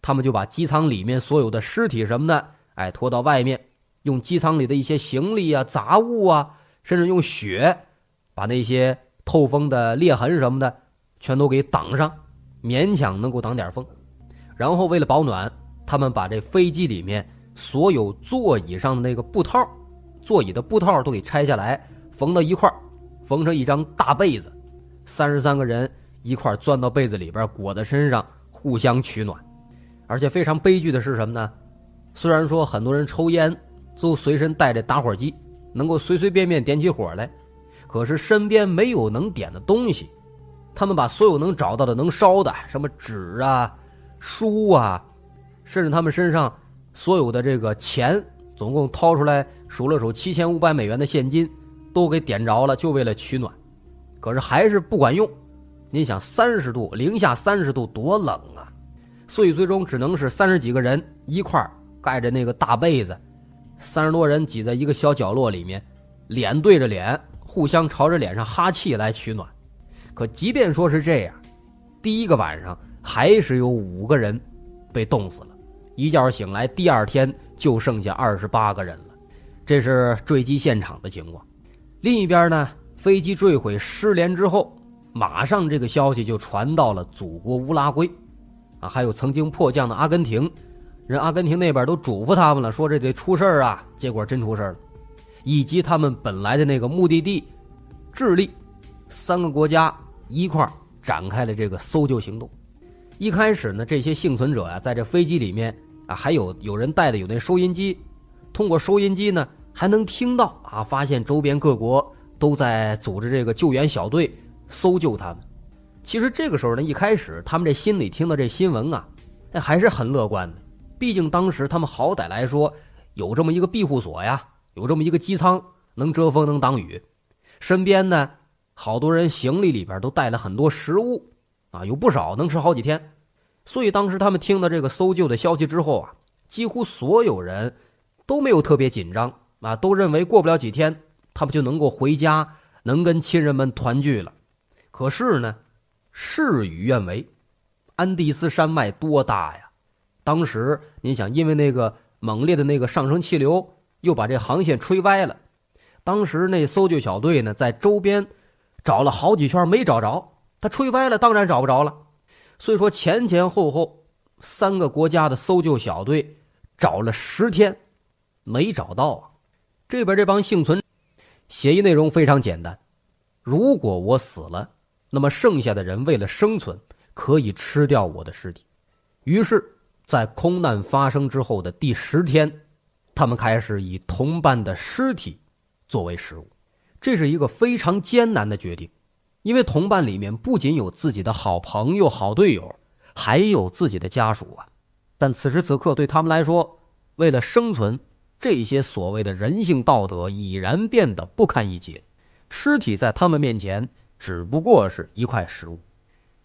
他们就把机舱里面所有的尸体什么的，哎，拖到外面。用机舱里的一些行李啊、杂物啊，甚至用雪，把那些透风的裂痕什么的，全都给挡上，勉强能够挡点风。然后为了保暖，他们把这飞机里面所有座椅上的那个布套，座椅的布套都给拆下来，缝到一块缝成一张大被子。三十三个人一块钻到被子里边，裹在身上，互相取暖。而且非常悲剧的是什么呢？虽然说很多人抽烟。都随身带着打火机，能够随随便便点起火来，可是身边没有能点的东西。他们把所有能找到的能烧的，什么纸啊、书啊，甚至他们身上所有的这个钱，总共掏出来数了数，七千五百美元的现金，都给点着了，就为了取暖。可是还是不管用。您想，三十度，零下三十度，多冷啊！所以最终只能是三十几个人一块盖着那个大被子。三十多人挤在一个小角落里面，脸对着脸，互相朝着脸上哈气来取暖。可即便说是这样，第一个晚上还是有五个人被冻死了。一觉醒来，第二天就剩下二十八个人了。这是坠机现场的情况。另一边呢，飞机坠毁失联之后，马上这个消息就传到了祖国乌拉圭，啊，还有曾经迫降的阿根廷。人阿根廷那边都嘱咐他们了，说这得出事儿啊，结果真出事儿了，以及他们本来的那个目的地，智利，三个国家一块展开了这个搜救行动。一开始呢，这些幸存者啊，在这飞机里面啊，还有有人带的有那收音机，通过收音机呢，还能听到啊，发现周边各国都在组织这个救援小队搜救他们。其实这个时候呢，一开始他们这心里听到这新闻啊，那还是很乐观的。毕竟当时他们好歹来说有这么一个庇护所呀，有这么一个机舱能遮风能挡雨，身边呢好多人行李里边都带了很多食物啊，有不少能吃好几天。所以当时他们听到这个搜救的消息之后啊，几乎所有人都没有特别紧张啊，都认为过不了几天他们就能够回家，能跟亲人们团聚了。可是呢，事与愿违，安第斯山脉多大呀！当时您想，因为那个猛烈的那个上升气流，又把这航线吹歪了。当时那搜救小队呢，在周边找了好几圈，没找着。它吹歪了，当然找不着了。所以说，前前后后三个国家的搜救小队找了十天，没找到啊。这边这帮幸存，协议内容非常简单：如果我死了，那么剩下的人为了生存，可以吃掉我的尸体。于是。在空难发生之后的第十天，他们开始以同伴的尸体作为食物，这是一个非常艰难的决定，因为同伴里面不仅有自己的好朋友、好队友，还有自己的家属啊。但此时此刻，对他们来说，为了生存，这些所谓的人性道德已然变得不堪一击，尸体在他们面前只不过是一块食物。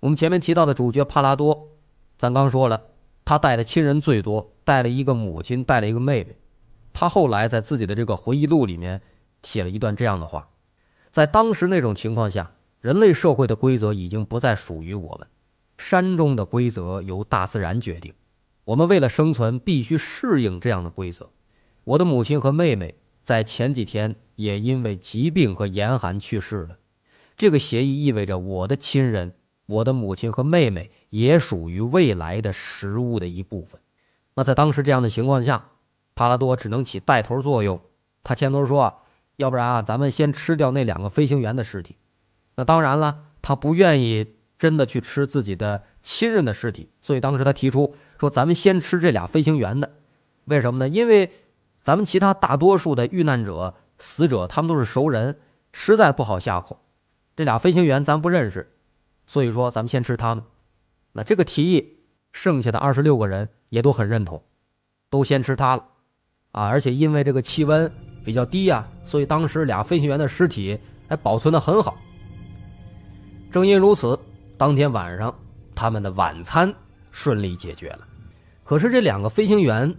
我们前面提到的主角帕拉多，咱刚说了。他带的亲人最多，带了一个母亲，带了一个妹妹。他后来在自己的这个回忆录里面写了一段这样的话：在当时那种情况下，人类社会的规则已经不再属于我们，山中的规则由大自然决定，我们为了生存必须适应这样的规则。我的母亲和妹妹在前几天也因为疾病和严寒去世了。这个协议意味着我的亲人。我的母亲和妹妹也属于未来的食物的一部分。那在当时这样的情况下，帕拉多只能起带头作用。他牵头说：“要不然啊，咱们先吃掉那两个飞行员的尸体。”那当然了，他不愿意真的去吃自己的亲人的尸体，所以当时他提出说：“咱们先吃这俩飞行员的，为什么呢？因为咱们其他大多数的遇难者、死者，他们都是熟人，实在不好下口。这俩飞行员咱不认识。”所以说，咱们先吃它们。那这个提议，剩下的二十六个人也都很认同，都先吃它了啊！而且因为这个气温比较低呀，所以当时俩飞行员的尸体还保存的很好。正因如此，当天晚上他们的晚餐顺利解决了。可是这两个飞行员，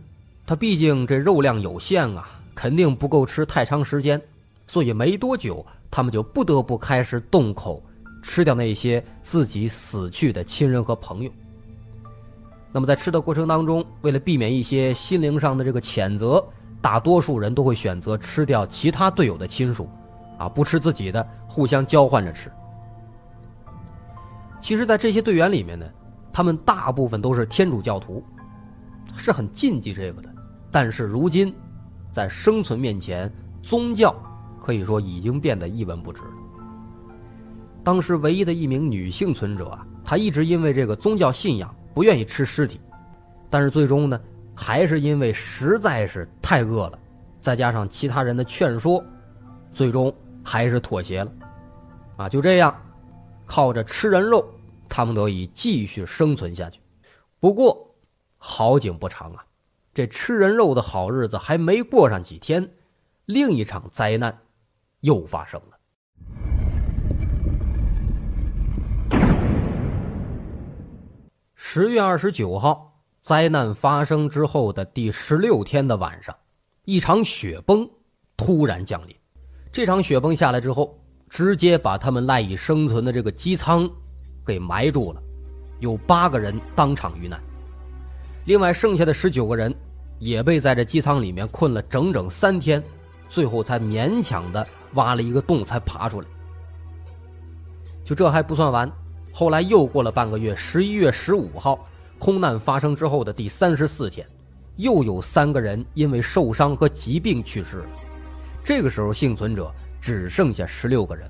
他毕竟这肉量有限啊，肯定不够吃太长时间，所以没多久，他们就不得不开始动口。吃掉那些自己死去的亲人和朋友。那么在吃的过程当中，为了避免一些心灵上的这个谴责，大多数人都会选择吃掉其他队友的亲属，啊，不吃自己的，互相交换着吃。其实，在这些队员里面呢，他们大部分都是天主教徒，是很禁忌这个的。但是如今，在生存面前，宗教可以说已经变得一文不值。当时唯一的一名女性存者啊，她一直因为这个宗教信仰不愿意吃尸体，但是最终呢，还是因为实在是太饿了，再加上其他人的劝说，最终还是妥协了。啊，就这样，靠着吃人肉，他们得以继续生存下去。不过，好景不长啊，这吃人肉的好日子还没过上几天，另一场灾难又发生了。十月二十九号，灾难发生之后的第十六天的晚上，一场雪崩突然降临。这场雪崩下来之后，直接把他们赖以生存的这个机舱给埋住了，有八个人当场遇难，另外剩下的十九个人也被在这机舱里面困了整整三天，最后才勉强的挖了一个洞才爬出来。就这还不算完。后来又过了半个月，十一月十五号，空难发生之后的第三十四天，又有三个人因为受伤和疾病去世了。这个时候，幸存者只剩下十六个人。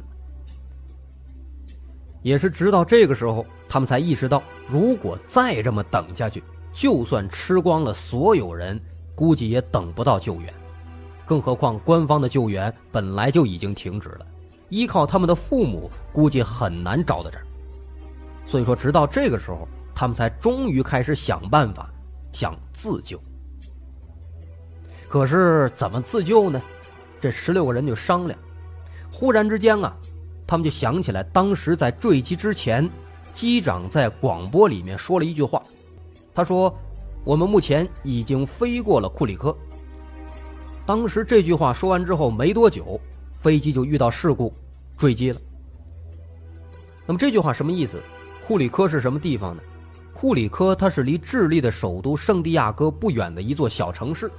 也是直到这个时候，他们才意识到，如果再这么等下去，就算吃光了所有人，估计也等不到救援。更何况，官方的救援本来就已经停止了，依靠他们的父母，估计很难找到这儿。所以说，直到这个时候，他们才终于开始想办法，想自救。可是怎么自救呢？这十六个人就商量。忽然之间啊，他们就想起来，当时在坠机之前，机长在广播里面说了一句话。他说：“我们目前已经飞过了库里科。”当时这句话说完之后没多久，飞机就遇到事故，坠机了。那么这句话什么意思？库里科是什么地方呢？库里科它是离智利的首都圣地亚哥不远的一座小城市。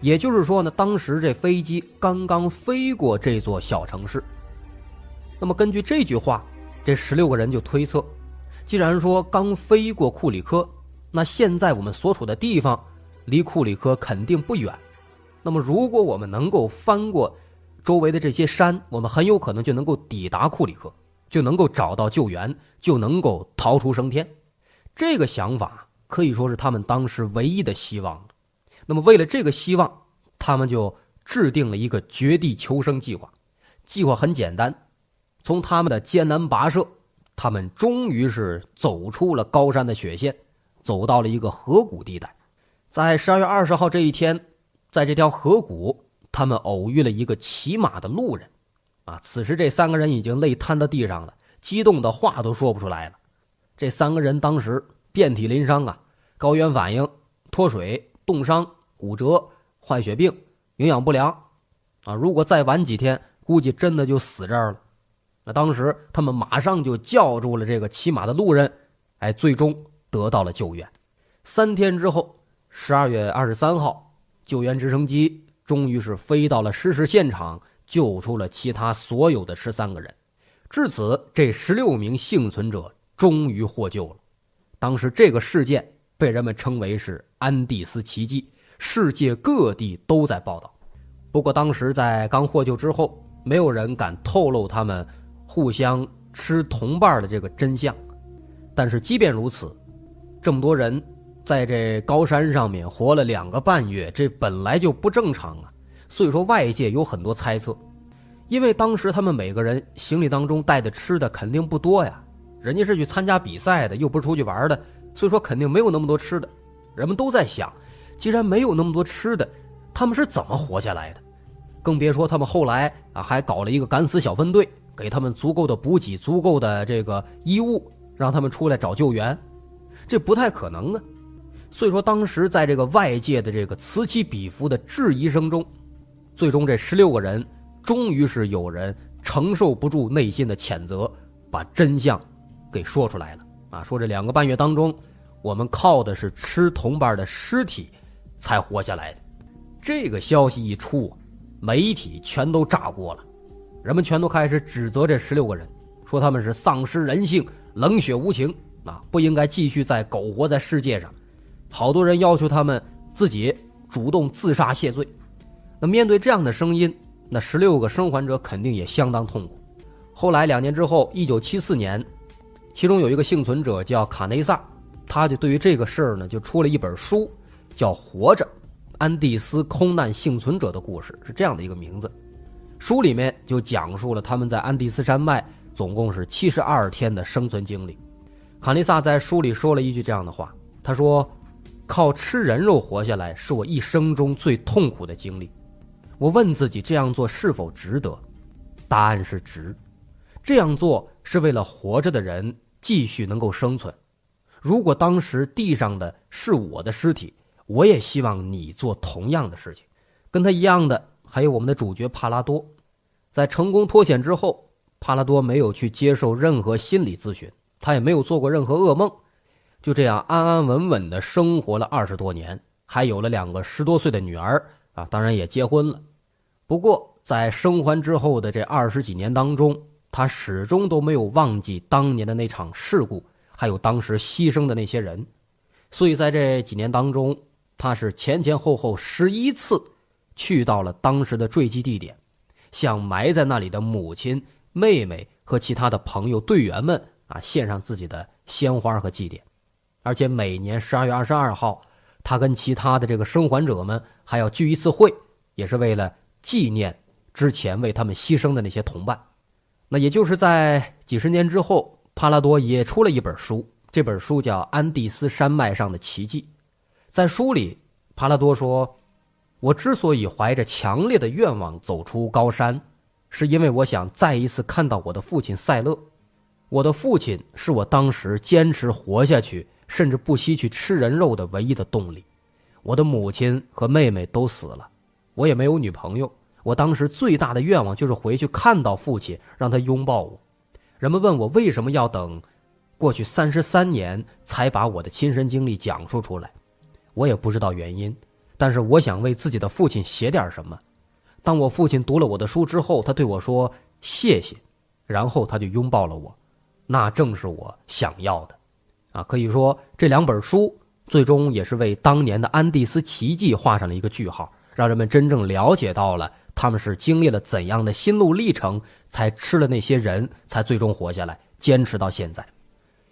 也就是说呢，当时这飞机刚刚飞过这座小城市。那么根据这句话，这十六个人就推测，既然说刚飞过库里科，那现在我们所处的地方离库里科肯定不远。那么如果我们能够翻过周围的这些山，我们很有可能就能够抵达库里科，就能够找到救援。就能够逃出升天，这个想法可以说是他们当时唯一的希望。那么，为了这个希望，他们就制定了一个绝地求生计划。计划很简单，从他们的艰难跋涉，他们终于是走出了高山的雪线，走到了一个河谷地带。在十二月二十号这一天，在这条河谷，他们偶遇了一个骑马的路人。啊，此时这三个人已经累瘫到地上了。激动的话都说不出来了，这三个人当时遍体鳞伤啊，高原反应、脱水、冻伤、骨折、坏血病、营养不良，啊，如果再晚几天，估计真的就死这儿了。那当时他们马上就叫住了这个骑马的路人，哎，最终得到了救援。三天之后，十二月二十三号，救援直升机终于是飞到了失事现场，救出了其他所有的十三个人。至此，这十六名幸存者终于获救了。当时这个事件被人们称为是“安第斯奇迹”，世界各地都在报道。不过，当时在刚获救之后，没有人敢透露他们互相吃同伴的这个真相。但是，即便如此，这么多人在这高山上面活了两个半月，这本来就不正常啊。所以说，外界有很多猜测。因为当时他们每个人行李当中带的吃的肯定不多呀，人家是去参加比赛的，又不是出去玩的，所以说肯定没有那么多吃的。人们都在想，既然没有那么多吃的，他们是怎么活下来的？更别说他们后来啊还搞了一个敢死小分队，给他们足够的补给、足够的这个衣物，让他们出来找救援，这不太可能呢。所以说，当时在这个外界的这个此起彼伏的质疑声中，最终这十六个人。终于是有人承受不住内心的谴责，把真相给说出来了啊！说这两个半月当中，我们靠的是吃同伴的尸体才活下来的。这个消息一出，媒体全都炸锅了，人们全都开始指责这十六个人，说他们是丧失人性、冷血无情啊！不应该继续再苟活在世界上。好多人要求他们自己主动自杀谢罪。那面对这样的声音，那十六个生还者肯定也相当痛苦。后来两年之后，一九七四年，其中有一个幸存者叫卡内萨，他就对于这个事儿呢，就出了一本书，叫《活着：安第斯空难幸存者的故事》，是这样的一个名字。书里面就讲述了他们在安第斯山脉总共是七十二天的生存经历。卡内萨在书里说了一句这样的话：“他说，靠吃人肉活下来是我一生中最痛苦的经历。”我问自己这样做是否值得，答案是值。这样做是为了活着的人继续能够生存。如果当时地上的是我的尸体，我也希望你做同样的事情。跟他一样的还有我们的主角帕拉多，在成功脱险之后，帕拉多没有去接受任何心理咨询，他也没有做过任何噩梦，就这样安安稳稳的生活了二十多年，还有了两个十多岁的女儿啊，当然也结婚了。不过，在生还之后的这二十几年当中，他始终都没有忘记当年的那场事故，还有当时牺牲的那些人，所以在这几年当中，他是前前后后十一次去到了当时的坠机地点，向埋在那里的母亲、妹妹和其他的朋友队员们啊献上自己的鲜花和祭奠，而且每年十二月二十二号，他跟其他的这个生还者们还要聚一次会，也是为了。纪念之前为他们牺牲的那些同伴，那也就是在几十年之后，帕拉多也出了一本书，这本书叫《安第斯山脉上的奇迹》。在书里，帕拉多说：“我之所以怀着强烈的愿望走出高山，是因为我想再一次看到我的父亲塞勒。我的父亲是我当时坚持活下去，甚至不惜去吃人肉的唯一的动力。我的母亲和妹妹都死了。”我也没有女朋友。我当时最大的愿望就是回去看到父亲，让他拥抱我。人们问我为什么要等，过去三十三年才把我的亲身经历讲述出来，我也不知道原因。但是我想为自己的父亲写点什么。当我父亲读了我的书之后，他对我说：“谢谢。”然后他就拥抱了我。那正是我想要的。啊，可以说这两本书最终也是为当年的安第斯奇迹画上了一个句号。让人们真正了解到了，他们是经历了怎样的心路历程，才吃了那些人，才最终活下来，坚持到现在。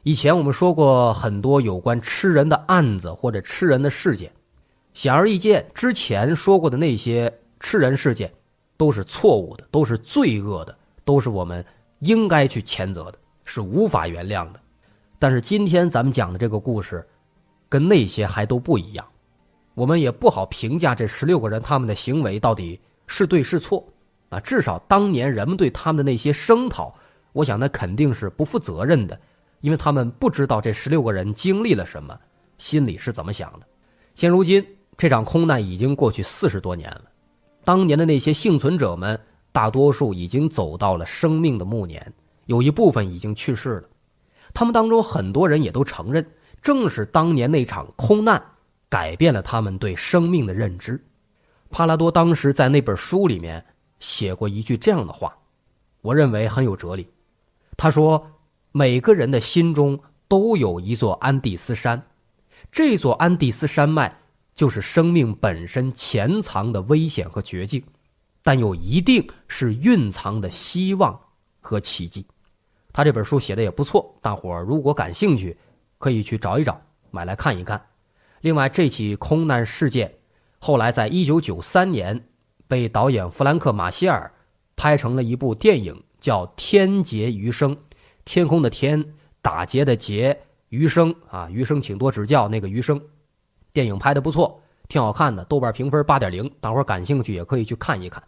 以前我们说过很多有关吃人的案子或者吃人的事件，显而易见，之前说过的那些吃人事件，都是错误的，都是罪恶的，都是我们应该去谴责的，是无法原谅的。但是今天咱们讲的这个故事，跟那些还都不一样。我们也不好评价这十六个人他们的行为到底是对是错，啊，至少当年人们对他们的那些声讨，我想那肯定是不负责任的，因为他们不知道这十六个人经历了什么，心里是怎么想的。现如今这场空难已经过去四十多年了，当年的那些幸存者们大多数已经走到了生命的暮年，有一部分已经去世了，他们当中很多人也都承认，正是当年那场空难。改变了他们对生命的认知。帕拉多当时在那本书里面写过一句这样的话，我认为很有哲理。他说：“每个人的心中都有一座安第斯山，这座安第斯山脉就是生命本身潜藏的危险和绝境，但又一定是蕴藏的希望和奇迹。”他这本书写的也不错，大伙儿如果感兴趣，可以去找一找，买来看一看。另外，这起空难事件后来在一九九三年被导演弗兰克·马歇尔拍成了一部电影，叫《天劫余生》。天空的天，打劫的劫，余生啊，余生请多指教。那个余生，电影拍的不错，挺好看的，豆瓣评分八点零，大伙感兴趣也可以去看一看。